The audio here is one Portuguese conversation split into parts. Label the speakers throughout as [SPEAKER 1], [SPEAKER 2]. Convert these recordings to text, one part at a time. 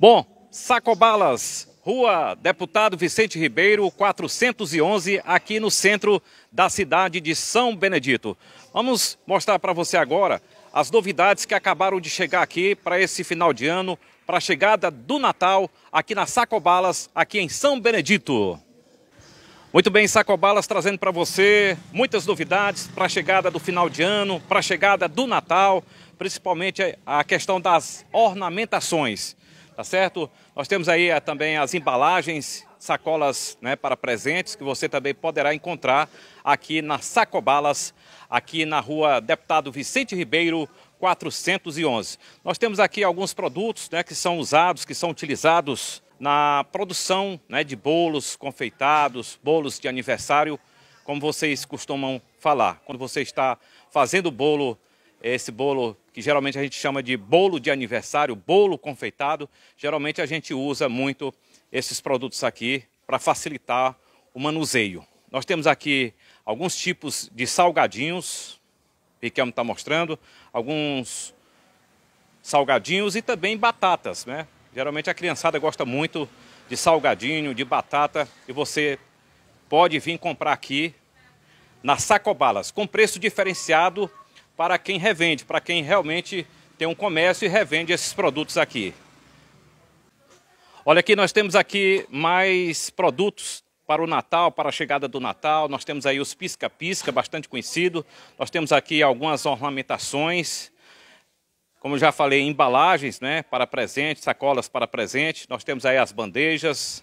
[SPEAKER 1] Bom, Sacobalas, Rua Deputado Vicente Ribeiro, 411, aqui no centro da cidade de São Benedito. Vamos mostrar para você agora as novidades que acabaram de chegar aqui para esse final de ano, para a chegada do Natal aqui na Sacobalas, aqui em São Benedito. Muito bem, Sacobalas trazendo para você muitas novidades para a chegada do final de ano, para a chegada do Natal, principalmente a questão das ornamentações tá certo? Nós temos aí eh, também as embalagens, sacolas né, para presentes, que você também poderá encontrar aqui na Sacobalas, aqui na rua Deputado Vicente Ribeiro, 411. Nós temos aqui alguns produtos né, que são usados, que são utilizados na produção né, de bolos confeitados, bolos de aniversário, como vocês costumam falar. Quando você está fazendo o bolo é esse bolo que geralmente a gente chama de bolo de aniversário, bolo confeitado. Geralmente a gente usa muito esses produtos aqui para facilitar o manuseio. Nós temos aqui alguns tipos de salgadinhos, o Riquelme está mostrando, alguns salgadinhos e também batatas, né? Geralmente a criançada gosta muito de salgadinho, de batata, e você pode vir comprar aqui na Sacobalas, com preço diferenciado para quem revende, para quem realmente tem um comércio e revende esses produtos aqui. Olha aqui, nós temos aqui mais produtos para o Natal, para a chegada do Natal. Nós temos aí os pisca-pisca, bastante conhecido. Nós temos aqui algumas ornamentações. Como já falei, embalagens né, para presente, sacolas para presente. Nós temos aí as bandejas.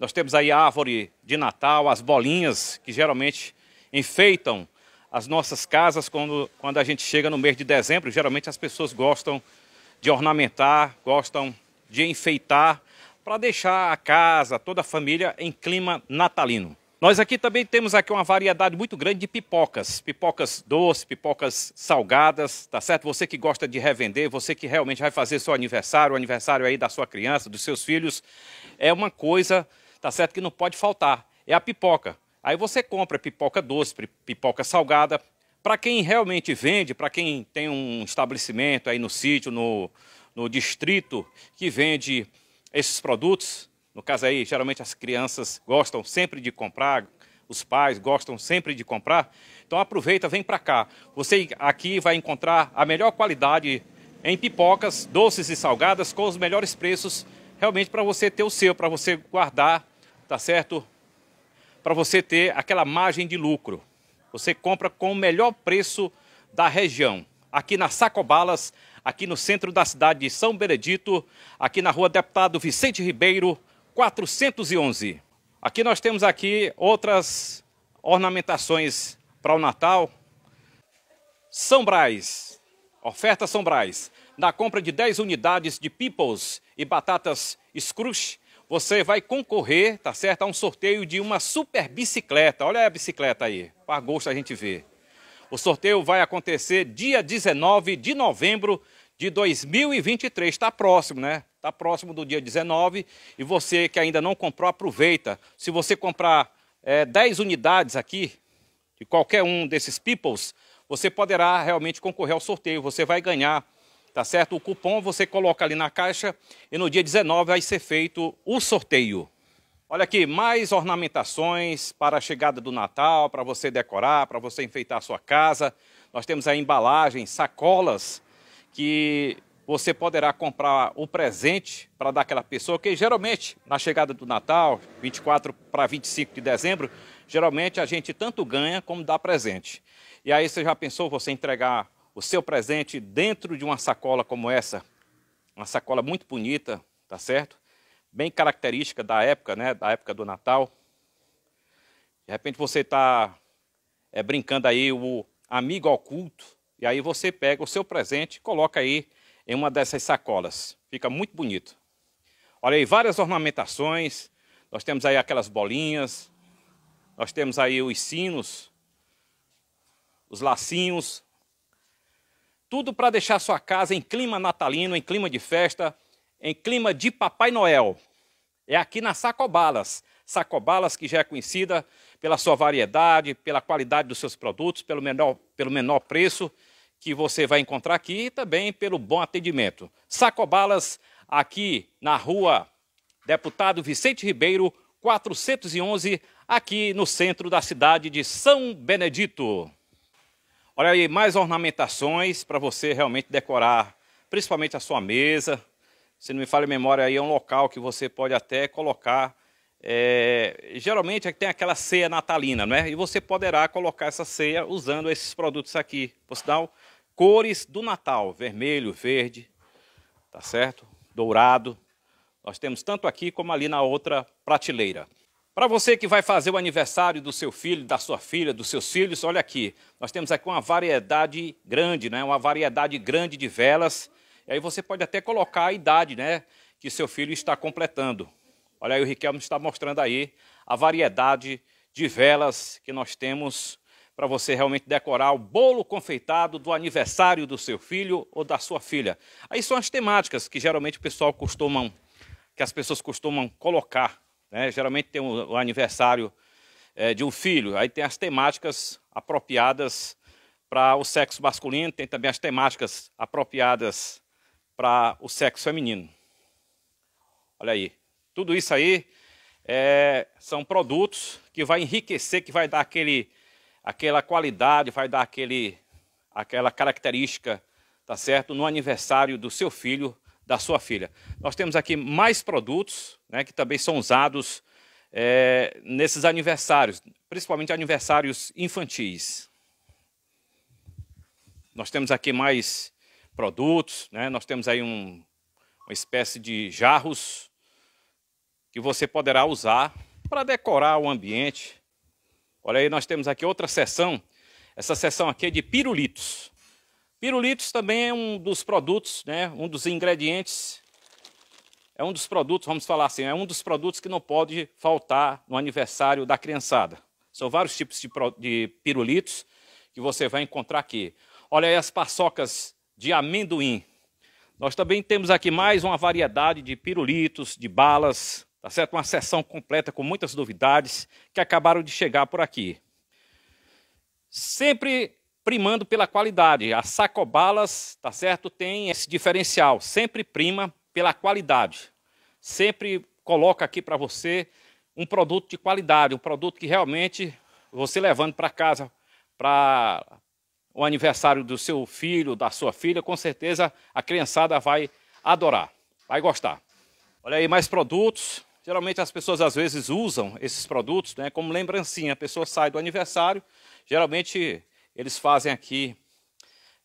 [SPEAKER 1] Nós temos aí a árvore de Natal, as bolinhas que geralmente enfeitam as nossas casas quando, quando a gente chega no mês de dezembro. Geralmente as pessoas gostam de ornamentar, gostam de enfeitar, para deixar a casa, toda a família em clima natalino. Nós aqui também temos aqui uma variedade muito grande de pipocas, pipocas doces, pipocas salgadas, tá certo? Você que gosta de revender, você que realmente vai fazer seu aniversário, o aniversário aí da sua criança, dos seus filhos, é uma coisa, tá certo, que não pode faltar, é a pipoca. Aí você compra pipoca doce, pipoca salgada. Para quem realmente vende, para quem tem um estabelecimento aí no sítio, no, no distrito, que vende esses produtos, no caso aí, geralmente as crianças gostam sempre de comprar, os pais gostam sempre de comprar. Então aproveita, vem para cá. Você aqui vai encontrar a melhor qualidade em pipocas, doces e salgadas com os melhores preços, realmente para você ter o seu, para você guardar, tá certo? para você ter aquela margem de lucro. Você compra com o melhor preço da região. Aqui na Sacobalas, aqui no centro da cidade de São Benedito, aqui na rua Deputado Vicente Ribeiro, 411. Aqui nós temos aqui outras ornamentações para o Natal. São Brás, oferta São Brás. Na compra de 10 unidades de Peoples e batatas Scrooge, você vai concorrer, tá certo? A um sorteio de uma super bicicleta. Olha a bicicleta aí, para gosto a gente ver. O sorteio vai acontecer dia 19 de novembro de 2023. Está próximo, né? Está próximo do dia 19. E você que ainda não comprou, aproveita. Se você comprar é, 10 unidades aqui, de qualquer um desses peoples, você poderá realmente concorrer ao sorteio. Você vai ganhar tá certo? O cupom você coloca ali na caixa e no dia 19 vai ser feito o sorteio. Olha aqui, mais ornamentações para a chegada do Natal, para você decorar, para você enfeitar a sua casa. Nós temos aí embalagens, sacolas que você poderá comprar o presente para dar aquela pessoa que geralmente na chegada do Natal, 24 para 25 de dezembro, geralmente a gente tanto ganha como dá presente. E aí você já pensou você entregar o seu presente dentro de uma sacola como essa, uma sacola muito bonita, tá certo? Bem característica da época, né? Da época do Natal. De repente você está é, brincando aí o amigo oculto, e aí você pega o seu presente e coloca aí em uma dessas sacolas. Fica muito bonito. Olha aí, várias ornamentações. Nós temos aí aquelas bolinhas, nós temos aí os sinos, os lacinhos, tudo para deixar sua casa em clima natalino, em clima de festa, em clima de Papai Noel. É aqui na Sacobalas. Sacobalas que já é conhecida pela sua variedade, pela qualidade dos seus produtos, pelo menor, pelo menor preço que você vai encontrar aqui e também pelo bom atendimento. Sacobalas aqui na rua Deputado Vicente Ribeiro, 411, aqui no centro da cidade de São Benedito. Olha aí, mais ornamentações para você realmente decorar, principalmente a sua mesa. Se não me falha a memória, aí é um local que você pode até colocar. É, geralmente é tem aquela ceia natalina, né? E você poderá colocar essa ceia usando esses produtos aqui. Posso dar cores do Natal: vermelho, verde, tá certo? Dourado. Nós temos tanto aqui como ali na outra prateleira. Para você que vai fazer o aniversário do seu filho, da sua filha, dos seus filhos, olha aqui. Nós temos aqui uma variedade grande, né? Uma variedade grande de velas. E aí você pode até colocar a idade, né? Que seu filho está completando. Olha aí, o Riquelme está mostrando aí a variedade de velas que nós temos para você realmente decorar o bolo confeitado do aniversário do seu filho ou da sua filha. Aí são as temáticas que geralmente o pessoal costuma, que as pessoas costumam colocar né? Geralmente tem o um, um aniversário é, de um filho, aí tem as temáticas apropriadas para o sexo masculino, tem também as temáticas apropriadas para o sexo feminino. Olha aí, tudo isso aí é, são produtos que vai enriquecer, que vai dar aquele, aquela qualidade, vai dar aquele, aquela característica, tá certo, no aniversário do seu filho da sua filha. Nós temos aqui mais produtos né, que também são usados é, nesses aniversários, principalmente aniversários infantis. Nós temos aqui mais produtos, né? nós temos aí um, uma espécie de jarros que você poderá usar para decorar o ambiente. Olha aí, nós temos aqui outra seção. Essa seção aqui é de pirulitos. Pirulitos também é um dos produtos, né, um dos ingredientes, é um dos produtos, vamos falar assim, é um dos produtos que não pode faltar no aniversário da criançada. São vários tipos de, de pirulitos que você vai encontrar aqui. Olha aí as paçocas de amendoim. Nós também temos aqui mais uma variedade de pirulitos, de balas, tá certo? Uma sessão completa com muitas novidades que acabaram de chegar por aqui. Sempre primando pela qualidade. A Sacobalas, tá certo, tem esse diferencial, sempre prima pela qualidade. Sempre coloca aqui para você um produto de qualidade, um produto que realmente você levando para casa para o aniversário do seu filho, da sua filha, com certeza a criançada vai adorar, vai gostar. Olha aí mais produtos. Geralmente as pessoas às vezes usam esses produtos, né, como lembrancinha. A pessoa sai do aniversário, geralmente eles fazem aqui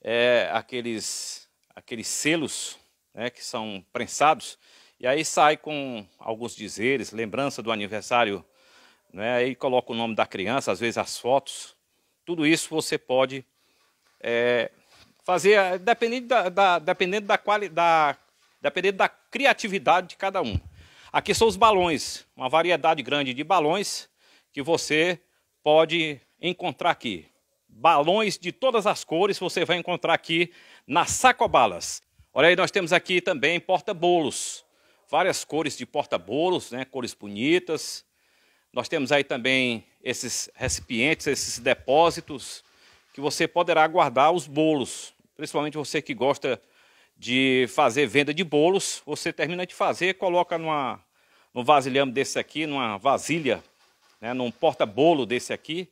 [SPEAKER 1] é, aqueles, aqueles selos né, que são prensados, e aí sai com alguns dizeres, lembrança do aniversário, né, aí coloca o nome da criança, às vezes as fotos. Tudo isso você pode é, fazer, é, dependendo da, da, dependendo da qualidade, dependendo da criatividade de cada um. Aqui são os balões, uma variedade grande de balões que você pode encontrar aqui balões de todas as cores você vai encontrar aqui na Sacobalas. Olha aí, nós temos aqui também porta-bolos. Várias cores de porta-bolos, né? cores bonitas. Nós temos aí também esses recipientes, esses depósitos, que você poderá guardar os bolos. Principalmente você que gosta de fazer venda de bolos, você termina de fazer, coloca numa, num vasilhame desse aqui, numa vasilha, né? num porta-bolo desse aqui,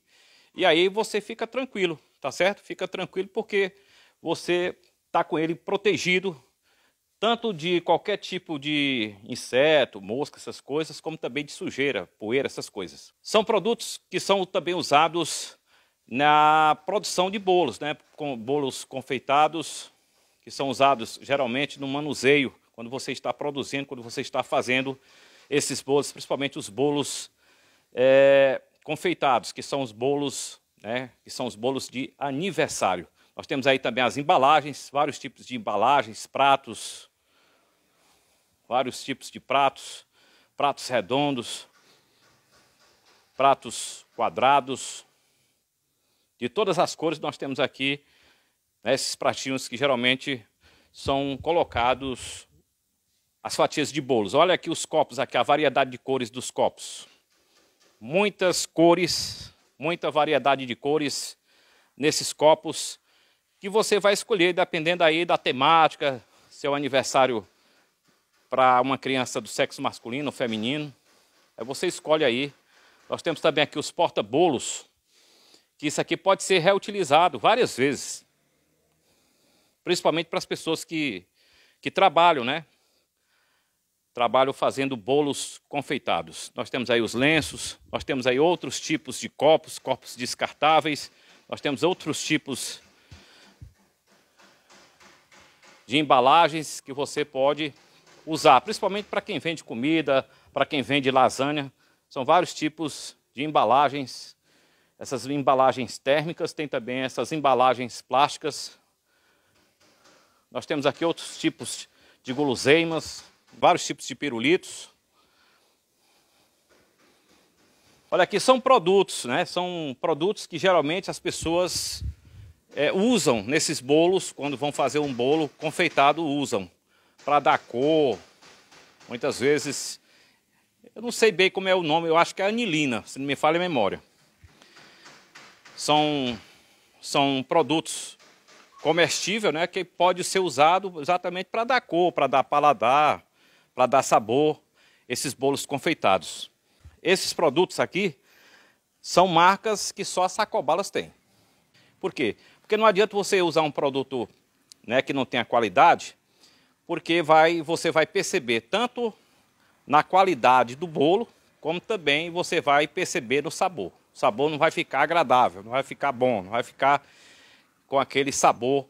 [SPEAKER 1] e aí você fica tranquilo, tá certo? Fica tranquilo porque você está com ele protegido tanto de qualquer tipo de inseto, mosca, essas coisas, como também de sujeira, poeira, essas coisas. São produtos que são também usados na produção de bolos, né? Com bolos confeitados que são usados geralmente no manuseio, quando você está produzindo, quando você está fazendo esses bolos, principalmente os bolos é, confeitados, que são os bolos, né, que são os bolos de aniversário. Nós temos aí também as embalagens, vários tipos de embalagens, pratos, vários tipos de pratos, pratos redondos, pratos quadrados, de todas as cores nós temos aqui né, esses pratinhos que geralmente são colocados as fatias de bolos. Olha aqui os copos, aqui a variedade de cores dos copos muitas cores, muita variedade de cores nesses copos que você vai escolher dependendo aí da temática, seu aniversário para uma criança do sexo masculino ou feminino. Aí você escolhe aí. Nós temos também aqui os porta-bolos, que isso aqui pode ser reutilizado várias vezes. Principalmente para as pessoas que, que trabalham, né? trabalho fazendo bolos confeitados. Nós temos aí os lenços, nós temos aí outros tipos de copos, copos descartáveis, nós temos outros tipos de embalagens que você pode usar, principalmente para quem vende comida, para quem vende lasanha. São vários tipos de embalagens. Essas embalagens térmicas, tem também essas embalagens plásticas. Nós temos aqui outros tipos de guloseimas, vários tipos de pirulitos. Olha aqui, são produtos, né? São produtos que geralmente as pessoas é, usam nesses bolos, quando vão fazer um bolo confeitado, usam para dar cor. Muitas vezes, eu não sei bem como é o nome, eu acho que é anilina, se não me falha a memória. São, são produtos comestíveis, né? Que pode ser usado exatamente para dar cor, para dar paladar, para dar sabor esses bolos confeitados. Esses produtos aqui são marcas que só a Sacobalas tem. Por quê? Porque não adianta você usar um produto né, que não tenha qualidade, porque vai, você vai perceber tanto na qualidade do bolo, como também você vai perceber no sabor. O sabor não vai ficar agradável, não vai ficar bom, não vai ficar com aquele sabor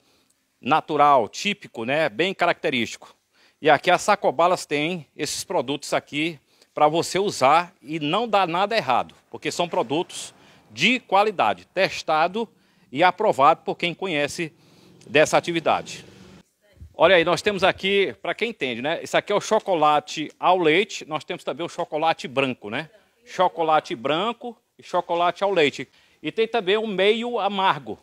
[SPEAKER 1] natural, típico, né, bem característico. E aqui a Sacobalas tem esses produtos aqui para você usar e não dar nada errado, porque são produtos de qualidade, testado e aprovado por quem conhece dessa atividade. Olha aí, nós temos aqui, para quem entende, né? Isso aqui é o chocolate ao leite, nós temos também o chocolate branco, né? Chocolate branco e chocolate ao leite. E tem também o meio amargo.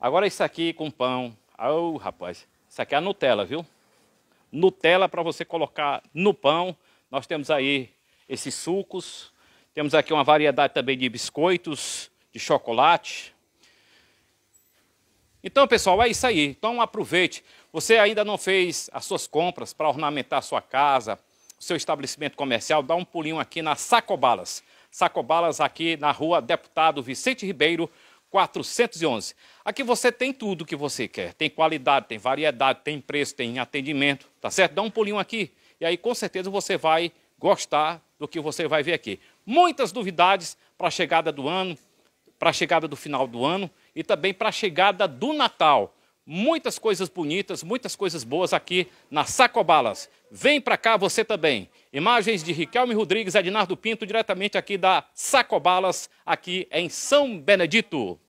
[SPEAKER 1] Agora isso aqui com pão. Ah, oh, rapaz, isso aqui é a Nutella, viu? Nutella para você colocar no pão. Nós temos aí esses sucos, temos aqui uma variedade também de biscoitos, de chocolate. Então, pessoal, é isso aí. Então, aproveite. Você ainda não fez as suas compras para ornamentar a sua casa, o seu estabelecimento comercial, dá um pulinho aqui na Sacobalas. Sacobalas aqui na rua Deputado Vicente Ribeiro, 411. Aqui você tem tudo o que você quer. Tem qualidade, tem variedade, tem preço, tem atendimento, tá certo? Dá um pulinho aqui e aí com certeza você vai gostar do que você vai ver aqui. Muitas novidades para a chegada do ano, para a chegada do final do ano e também para a chegada do Natal. Muitas coisas bonitas, muitas coisas boas aqui na Sacobalas. Vem para cá você também. Imagens de Riquelme Rodrigues, Adinardo Pinto, diretamente aqui da Sacobalas, aqui em São Benedito.